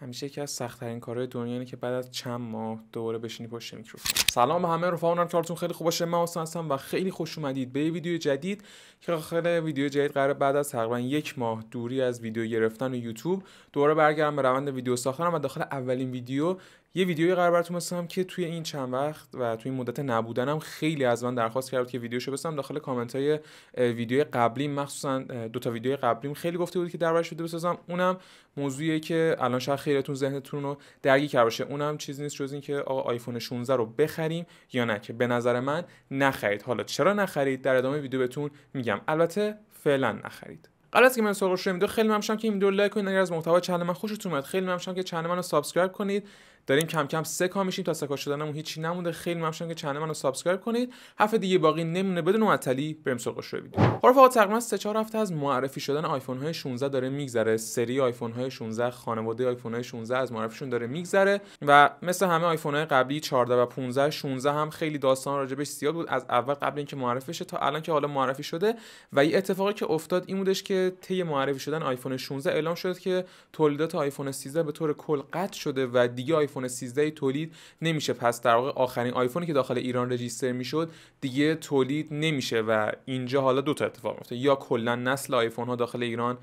همیشه یکی از سختترین کارهای دنیا اینه که بعد از چند ماه دوباره بشینی پشت میکروفون سلام به همه رفقا امیدوارم که خیلی خوب باشه من حسن هستم و خیلی خوش اومدید به ویدیو جدید که آخر ویدیو جدید قرار بعد از تقریبا یک ماه دوری از ویدیو گرفتن و یوتیوب دوباره برگردم به روند ویدیو ساختنم و داخل اولین ویدیو یه ویدیوی قرار براتون بسازم که توی این چند وقت و توی این مدت نبودنم خیلی از من درخواست کرد که ویدیوشو بسازم داخل کامنت های ویدیو قبلی مخصوصا دو تا ویدیو قبلیم خیلی گفته بود که دربارش ویدیو بسازم اونم موضوعیه که الان شاید خیرتون ذهنتون رو درگیر کرده باشه اونم چیزی نیست جز اینکه آقا آیفون 16 رو بخریم یا نه که به نظر من نخرید حالا چرا نخرید در ادامه ویدیو بهتون میگم البته فعلا نخرید قبل از که من سراغ شروع خیلی ممنونم که این ویدیو لایک کنید اگر از محتوای چند من خوشتون اومد خیلی ممنونم که من منو سابسکرایب کنید داریم کم کم سه کا میشیم تا کا شدنمون هیچی نمونده خیلی ممنون که چنل منو سابسکرایب کنید هفته دیگه باقی نمونه بدون معطلی بریم سراغ شو ویدیو خب رفقا تقریبا 3 4 هفته از معرفی شدن آیفون های 16 داره میگذره سری آیفون های 16 خانواده آیفون های 16 از معرفیشون داره میگذره و مثل همه آیفون های قبلی 14 و 15 16 هم خیلی داستان راجبش زیاد بود از اول قبل اینکه معرفی شه تا الان که حالا معرفی شده و یه اتفاقی که افتاد این بودش که طی معرفی شدن آیفون 16 اعلام شد که تولیدات آیفون 13 به طور کل قطع شده و دیگه آیفون آیفون 13 تولید نمیشه پس در واقع آخرین آیفونی که داخل ایران رجیستر میشد دیگه تولید نمیشه و اینجا حالا دو تا اتفاق میفته یا کلا نسل آیفون ها داخل ایران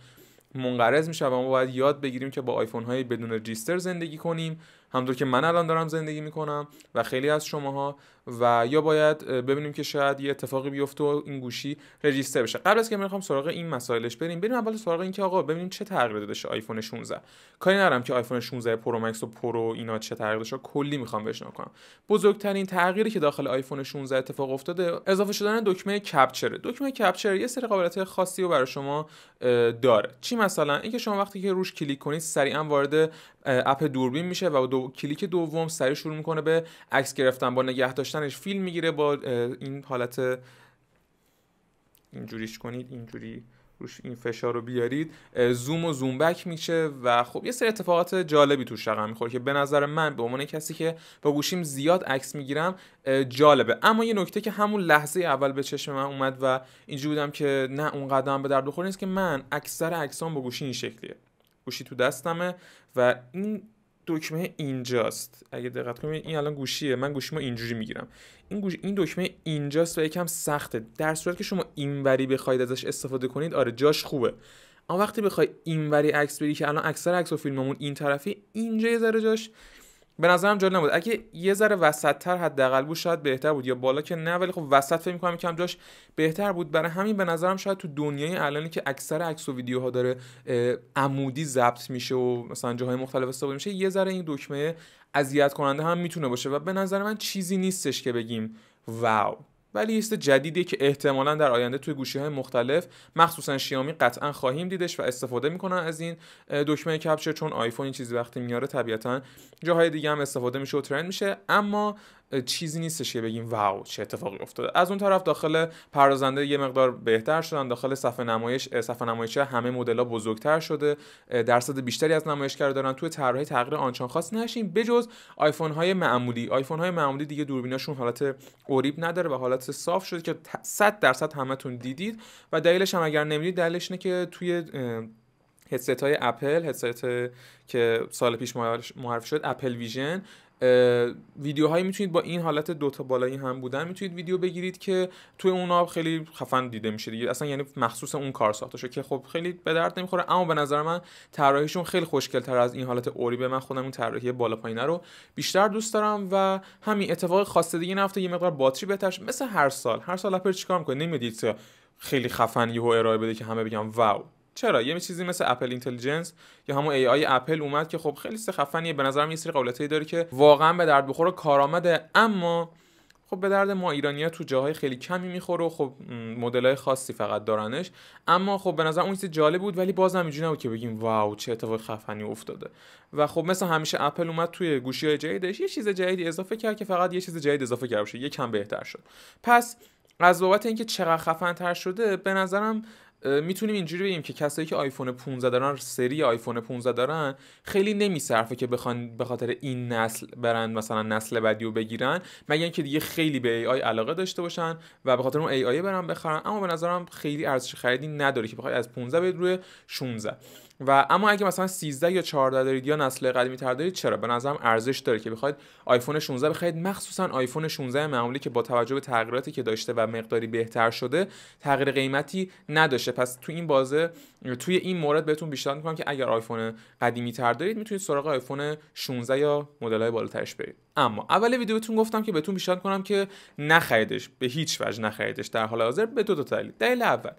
منقرض میشه و ما باید یاد بگیریم که با آیفون های بدون رجیستر زندگی کنیم همونطور که من الان دارم زندگی میکنم و خیلی از شماها و یا باید ببینیم که شاید یه اتفاقی بیفته و این گوشی رجیستر بشه قبل از که میخوام سراغ این مسائلش بریم بریم اول سراغ این که آقا ببینیم چه تغییر داده آیفون 16 کاری ندارم که آیفون 16 پرو مکس و پرو اینا چه تغییری داشته کلی میخوام بهش کنم بزرگترین تغییری که داخل آیفون 16 اتفاق افتاده اضافه شدن دکمه کپچر دکمه کپچر یه سری قابلیت خاصی رو برای شما داره چی مثلا اینکه شما وقتی که روش کلیک کنید سریعا وارد اپ دوربین میشه و دو... کلیک دوم سریع شروع میکنه به عکس گرفتن با نگه داشتنش فیلم میگیره با این حالت اینجوریش کنید اینجوری روش این فشار رو بیارید زوم و زوم بک میشه و خب یه سری اتفاقات جالبی توش رقم میخوره که به نظر من به عنوان کسی که با گوشیم زیاد عکس میگیرم جالبه اما یه نکته که همون لحظه اول به چشم من اومد و اینجوری بودم که نه اون قدم به درد بخوره نیست که من اکثر عکسام با گوشی این شکلیه گوشی تو دستمه و این دکمه اینجاست اگه دقت کنید این الان گوشیه من گوشیمو اینجوری میگیرم این گوش... این دکمه اینجاست و یکم سخته در صورت که شما اینوری بخواید ازش استفاده کنید آره جاش خوبه اما وقتی بخوای اینوری عکس بری که الان اکثر عکس و فیلممون این طرفی اینجا یه ذره جاش به نظرم جالب نبود اگه یه ذره وسطتر حداقل بود شاید بهتر بود یا بالا که نه ولی خب وسط فکر می‌کنم کم جاش بهتر بود برای همین به نظرم شاید تو دنیای الانی که اکثر عکس و ویدیوها داره عمودی ضبط میشه و مثلا جاهای مختلف استفاده میشه یه ذره این دکمه اذیت کننده هم میتونه باشه و به نظر من چیزی نیستش که بگیم واو ولی لیست جدیدی که احتمالا در آینده توی گوشی های مختلف مخصوصا شیامی قطعا خواهیم دیدش و استفاده میکنن از این دکمه کپچر چون آیفون این چیزی وقتی میاره طبیعتا جاهای دیگه هم استفاده میشه و ترند میشه اما چیزی نیستش که بگیم واو چه اتفاقی افتاده از اون طرف داخل پردازنده یه مقدار بهتر شدن داخل صفحه نمایش صفحه نمایش همه مدل‌ها بزرگتر شده درصد بیشتری از نمایشگر دارن توی طراحی تغییر آنچان خاص نشین بجز آیفون های معمولی آیفون های معمولی دیگه دوربیناشون حالت اوریب نداره و حالت صاف شده که 100 درصد همتون دیدید و دلیلش هم اگر نمیدید دلیلش اینه که توی هدست های اپل هدست که سال پیش معرفی شد اپل ویژن ویدیوهایی میتونید با این حالت دوتا بالایی هم بودن میتونید ویدیو بگیرید که توی اونا خیلی خفن دیده میشه دیگه اصلا یعنی مخصوص اون کار ساخته شده که خب خیلی به درد نمیخوره اما به نظر من طراحیشون خیلی تر از این حالت اوری به من خودم اون طراحی بالا پایینه رو بیشتر دوست دارم و همین اتفاق خاصه دیگه نفته یه مقدار باتری بهترش مثل هر سال هر سال اپر چیکار میکنه نمیدید خیلی خفن یهو ارائه بده که همه بگم واو چرا یه چیزی مثل اپل اینتلیجنس یا همون ای آی اپل اومد که خب خیلی خفنیه به نظرم یه سری قابلیتایی داره که واقعا به درد بخوره کارآمده اما خب به درد ما ایرانیا تو جاهای خیلی کمی میخوره و خب مدلای خاصی فقط دارنش اما خب به نظر اون چیز جالب بود ولی بازم اینجوری نبود که بگیم واو چه اتفاق خفنی افتاده و خب مثل همیشه اپل اومد توی گوشی های جدیدش یه چیز جدیدی اضافه کرد که فقط یه چیز جدید اضافه کرده شد یه کم بهتر شد پس از بابت اینکه چقدر خفن تر شده به نظرم میتونیم اینجوری بگیم که کسایی که آیفون 15 دارن سری آیفون 15 دارن خیلی نمیصرفه که بخوان به خاطر این نسل برن مثلا نسل بعدی رو بگیرن مگر اینکه دیگه خیلی به آی علاقه داشته باشن و به خاطر اون آی برن بخرن اما به نظرم خیلی ارزش خریدی نداره که بخوای از 15 به روی 16 و اما اگه مثلا 13 یا 14 دارید یا نسل قدیمی تر دارید چرا به نظرم ارزش داره که بخواید آیفون 16 بخرید مخصوصا آیفون 16 معمولی که با توجه به تغییراتی که داشته و مقداری بهتر شده تغییر قیمتی نداشته پس تو این بازه توی این مورد بهتون بیشتر میکنم که اگر آیفون قدیمی تر دارید میتونید سراغ آیفون 16 یا مدل های بالاترش برید اما اول ویدیوتون گفتم که بهتون پیشنهاد کنم که نخریدش به هیچ وجه نخریدش در حال حاضر به دو تا دلیل دلیل اول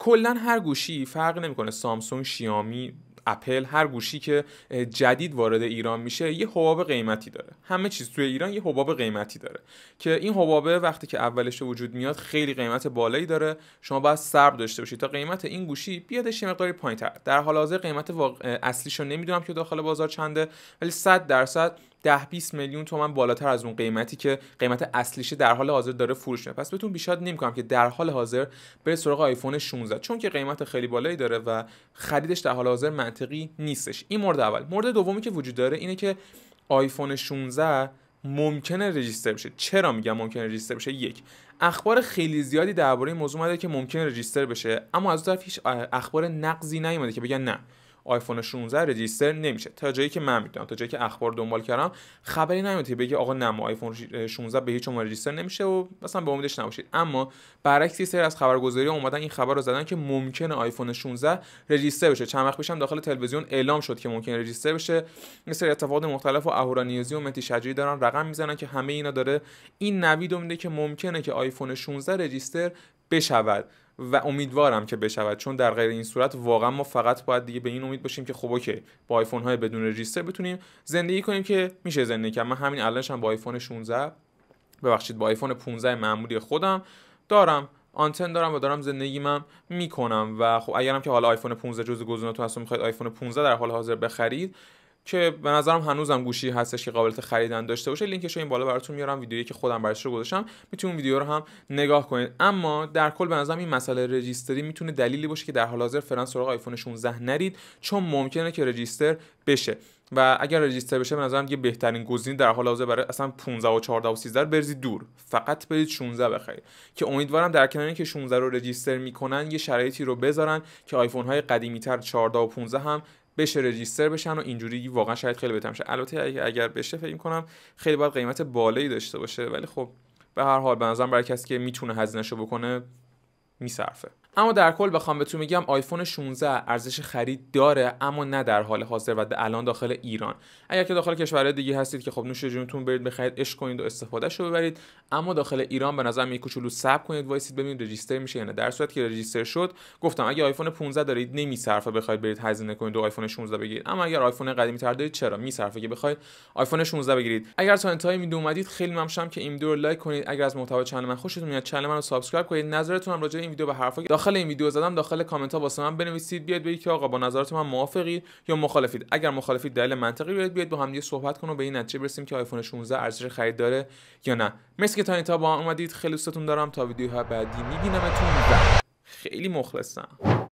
کلا هر گوشی فرق نمیکنه سامسونگ شیامی اپل هر گوشی که جدید وارد ایران میشه یه حباب قیمتی داره همه چیز توی ایران یه حباب قیمتی داره که این حبابه وقتی که اولش وجود میاد خیلی قیمت بالایی داره شما باید صبر داشته باشید تا قیمت این گوشی بیادش یه مقداری پایینتر در حال حاضر قیمت واقع اصلیشو نمیدونم که داخل بازار چنده ولی 100 درصد 10 20 میلیون تومن بالاتر از اون قیمتی که قیمت اصلیشه در حال حاضر داره فروش میشه پس بهتون بیشتر نمیکنم که در حال حاضر بره سراغ آیفون 16 چون که قیمت خیلی بالایی داره و خریدش در حال حاضر منطقی نیستش این مورد اول مورد دومی که وجود داره اینه که آیفون 16 ممکنه رجیستر بشه چرا میگم ممکنه رجیستر بشه یک اخبار خیلی زیادی درباره این موضوع اومده که ممکنه رجیستر بشه اما از طرف هیچ اخبار نقضی نیومده که بگن نه آیفون 16 رجیستر نمیشه تا جایی که من میدونم تا جایی که اخبار دنبال کردم خبری نمیاد که بگه آقا نه ما آیفون 16 به هیچ عنوان رجیستر نمیشه و مثلا به امیدش نباشید اما برعکس سری از خبرگزاری اومدن این خبر رو زدن که ممکنه آیفون 16 رجیستر بشه چند وقت پیشم داخل تلویزیون اعلام شد که ممکنه رجیستر بشه این سری اتفاقات مختلف و اهورانیزی و متی شجری دارن رقم میزنن که همه اینا داره این نوید میده که ممکنه که آیفون 16 رجیستر بشود و امیدوارم که بشود چون در غیر این صورت واقعا ما فقط باید دیگه به این امید باشیم که خب اوکی با آیفون های بدون رجیستر بتونیم زندگی کنیم که میشه زندگی کرد من همین الانشم با آیفون 16 ببخشید با آیفون 15 معمولی خودم دارم آنتن دارم و دارم زندگی من میکنم و خب اگرم که حالا آیفون 15 جزء گزینه‌تون هست و میخواید آیفون 15 در حال حاضر بخرید که به نظرم هنوزم گوشی هستش که قابلیت خریدن داشته باشه لینکش رو این بالا براتون میارم ویدیویی که خودم براش رو گذاشتم میتونید ویدیو رو هم نگاه کنید اما در کل به نظرم این مسئله رجیستری میتونه دلیلی باشه که در حال حاضر فعلا سراغ آیفون 16 نرید چون ممکنه که رجیستر بشه و اگر رجیستر بشه به نظرم یه بهترین گزینه در حال حاضر برای اصلا 15 و 14 و 13 برزی دور فقط برید 16 بخرید که امیدوارم در کنار که 16 رو رجیستر میکنن یه شرایطی رو بذارن که آیفون های قدیمی تر 14 و 15 هم بشه رجیستر بشن و اینجوری واقعا شاید خیلی بهتر شه البته اگر بشه فکر کنم خیلی باید قیمت بالایی داشته باشه ولی خب به هر حال به برای کسی که میتونه هزینهشو بکنه میصرفه اما در کل بخوام بهتون میگم آیفون 16 ارزش خرید داره اما نه در حال حاضر و الان داخل ایران اگر که داخل کشورهای دیگه هستید که خب نوش جونتون برید بخرید اش کنید و استفادهش رو ببرید اما داخل ایران به نظر یک کوچولو صبر کنید وایسید ببینید رجیستر میشه یا نه در صورت که رجیستر شد گفتم اگه آیفون 15 دارید نمیصرفه بخواید برید هزینه کنید و آیفون 16 بگیرید اما اگر آیفون قدیمی تر دارید چرا میصرفه که بخواید آیفون 16 بگیرید اگر تا انتهای ویدیو اومدید خیلی ممنونم که این ویدیو رو لایک کنید اگر از محتوای چنل من خوشتون میاد چنل منو سابسکرایب کنید نظرتون هم راجع به این ویدیو به حرفا داخل این ویدیو زدم داخل کامنت ها واسه من بنویسید بیاد بگید که آقا با نظرات من موافقید یا مخالفید اگر مخالفید دلیل منطقی بیاید بیاد با هم دیگه صحبت کنیم و به این نتیجه برسیم که آیفون 16 ارزش خرید داره یا نه مرسی که تا این تا با اومدید خیلی دوستتون دارم تا ویدیوهای بعدی میبینمتون خیلی مخلصم